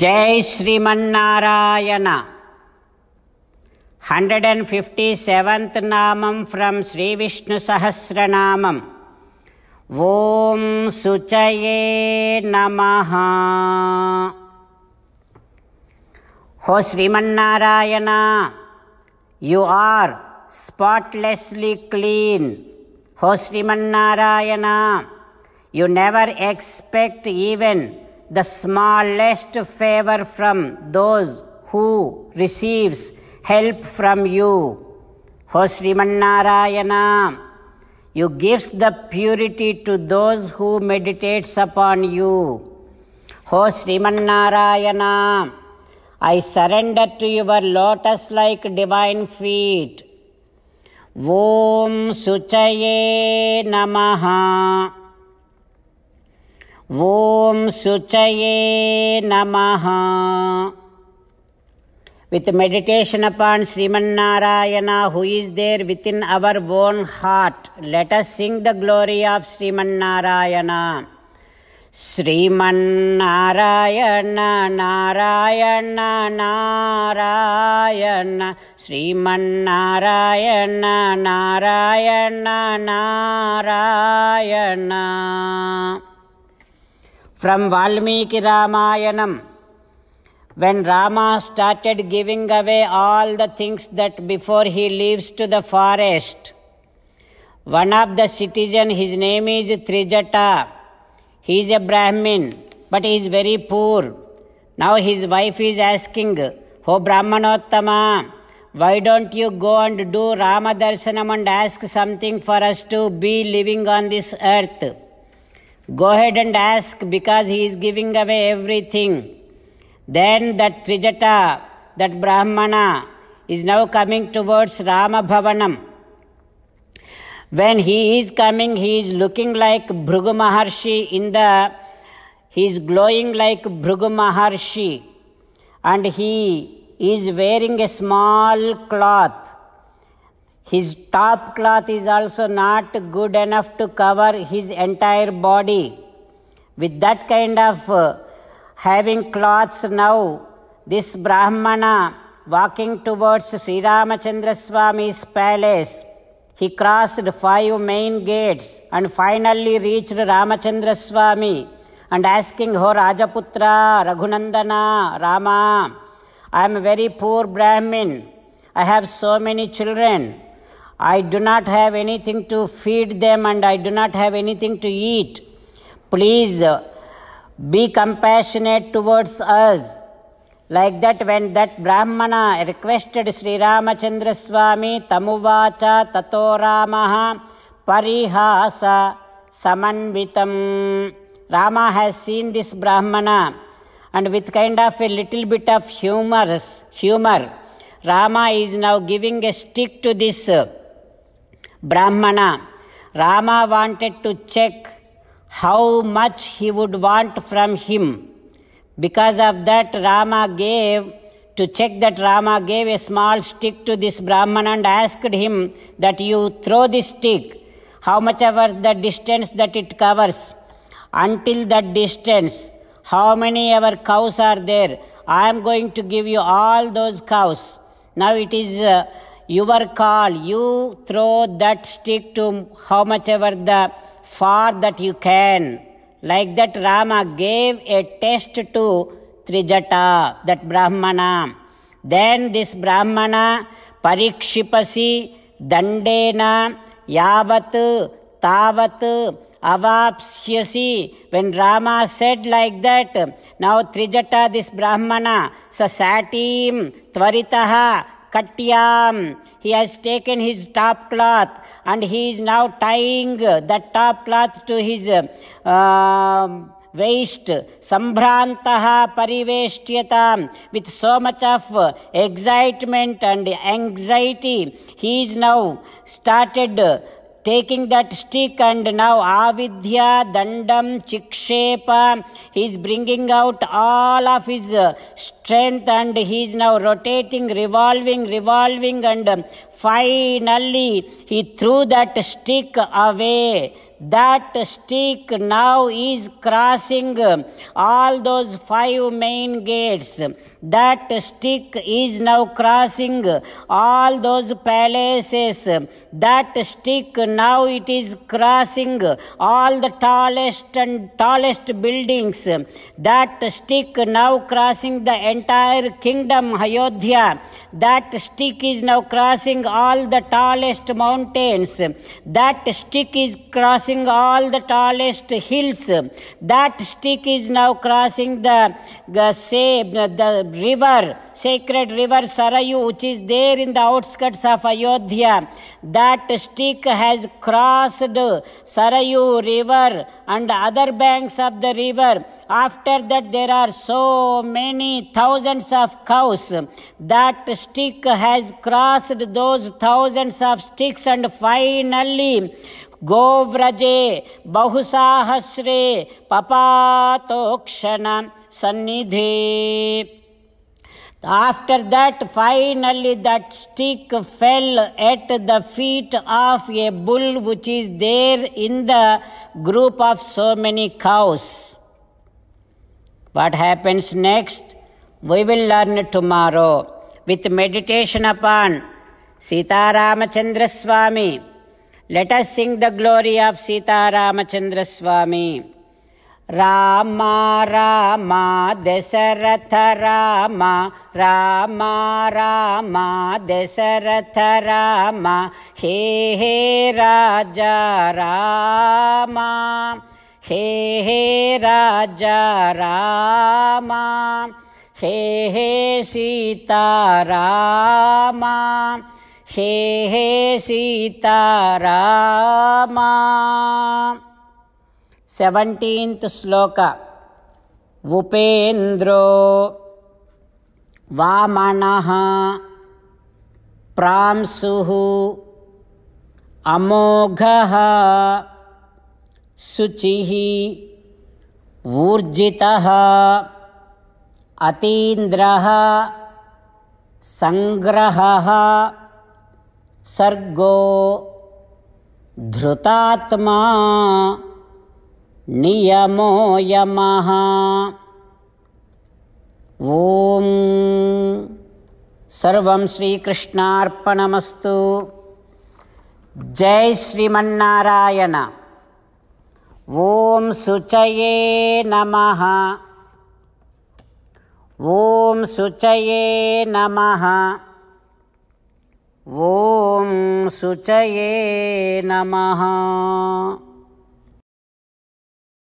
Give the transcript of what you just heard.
జై Shrimannarayana hundred and fifty seventh నామం from Shri Vishnu Sahasranamam ఓం సుచయే నమ హో Shrimannarayana you are spotlessly clean హో Shrimannarayana you never expect even the smallest favor from those who receives help from you. O Srimannarayana, you gives the purity to those who meditates upon you. O Srimannarayana, I surrender to your lotus-like divine feet. ॐ suchaye Namaha. ॐ शुचये नमः with meditation upon Sriman Narayana, who is there within our own heart. Let us sing the glory of Sriman Narayana. Sriman Narayana, Narayana, Narayana, Sriman Narayana, Narayana, Narayana from Valmiki Ramayanam. When Rama started giving away all the things that before he leaves to the forest, one of the citizen, his name is Trijata. He is a Brahmin, but he is very poor. Now his wife is asking, "Ho Brahmanottama, why don't you go and do Rama Darsanam and ask something for us to be living on this earth? Go ahead and ask because he is giving away everything. Then that Trijata, that Brahmana, is now coming towards Rama Bhavanam. When he is coming, he is looking like Bhrigu Maharshi in the, he is glowing like Bhrigu Maharshi and he is wearing a small cloth his top cloth is also not good enough to cover his entire body. With that kind of uh, having cloths now, this Brahmana walking towards Sri Ramachandra Swami's palace, he crossed five main gates and finally reached Ramachandra Swami and asking, Ho Rajaputra, Raghunandana, Rama, I am a very poor Brahmin. I have so many children. I do not have anything to feed them and I do not have anything to eat. Please uh, be compassionate towards us. Like that, when that Brahmana requested Sri Ramachandra Swami, Tamuvacha Tato Ramaha Parihasa Samanvitam. Rama has seen this Brahmana and with kind of a little bit of humorous humor, Rama is now giving a stick to this. Uh, Brahmana. Rama wanted to check how much he would want from him. Because of that, Rama gave, to check that Rama gave a small stick to this Brahmana and asked him that you throw this stick, how much ever the distance that it covers, until that distance, how many ever cows are there, I am going to give you all those cows. Now it is. Uh, your call. You throw that stick to how much ever the far that you can. Like that, Rama gave a test to Trijata, that Brahmana. Then this Brahmana, Parikshipasi, Dandena, yavatu, Tavat, Avapsyasi. When Rama said like that, now Trijata, this Brahmana, Sasatim, Tvaritaha, katyam. He has taken his top cloth and he is now tying the top cloth to his uh, waist. Sambrantaha parivestyatam, With so much of excitement and anxiety, he is now started taking that stick and now avidya dandam chikshepa he is bringing out all of his strength and he is now rotating revolving revolving and finally he threw that stick away that stick now is crossing all those five main gates. That stick is now crossing all those palaces. That stick now it is crossing all the tallest and tallest buildings. That stick now crossing the entire kingdom Ayodhya. That stick is now crossing all the tallest mountains. That stick is crossing crossing all the tallest hills. That stick is now crossing the, the, the river, sacred river Sarayu, which is there in the outskirts of Ayodhya. That stick has crossed Sarayu river and other banks of the river. After that, there are so many thousands of cows. That stick has crossed those thousands of sticks and finally गोव्रजे बहुसाहस्रे पपातोक्षण सन्निधे After that, finally, that stick fell at the feet of a bull which is there in the group of so many cows. What happens next? We will learn tomorrow with meditation upon Sita Ramachandra Swami. Let us sing the glory of Sita Ramachandra Swami. Rama Rama Desaratha Rama Rama Rama Desaratha Rama He He Raja Rama He He Raja Rama He He Sita Rama हे हे सीता रामा सेवेण्टीन्त् श्लोक उपेन्द्रो वामनः प्रांसुः अमोघः शुचिः वूर्जितः अतीन्द्रः सङ्ग्रहः सर्गो धृतात्मा नियमो यमः ॐ सर्वं श्रीकृष्णार्पणमस्तु जय श्रीमन्नारायण ॐ शुचये नमः ॐ शुचये नमः ॐ सुचये नमः